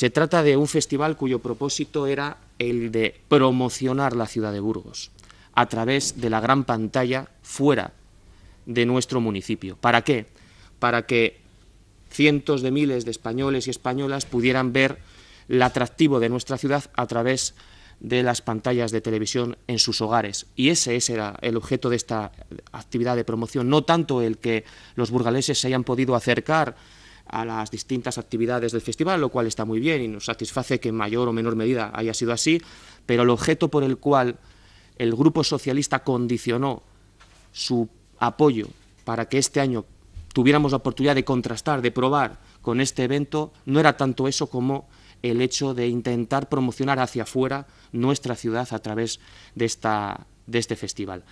Se trata de un festival cuyo propósito era el de promocionar la ciudad de Burgos a través de la gran pantalla fuera de nuestro municipio. ¿Para qué? Para que cientos de miles de españoles y españolas pudieran ver el atractivo de nuestra ciudad a través de las pantallas de televisión en sus hogares. Y ese, es era el objeto de esta actividad de promoción, no tanto el que los burgaleses se hayan podido acercar a las distintas actividades del festival, lo cual está muy bien y nos satisface que en mayor o menor medida haya sido así, pero el objeto por el cual el Grupo Socialista condicionó su apoyo para que este año tuviéramos la oportunidad de contrastar, de probar con este evento, no era tanto eso como el hecho de intentar promocionar hacia afuera nuestra ciudad a través de, de este festival.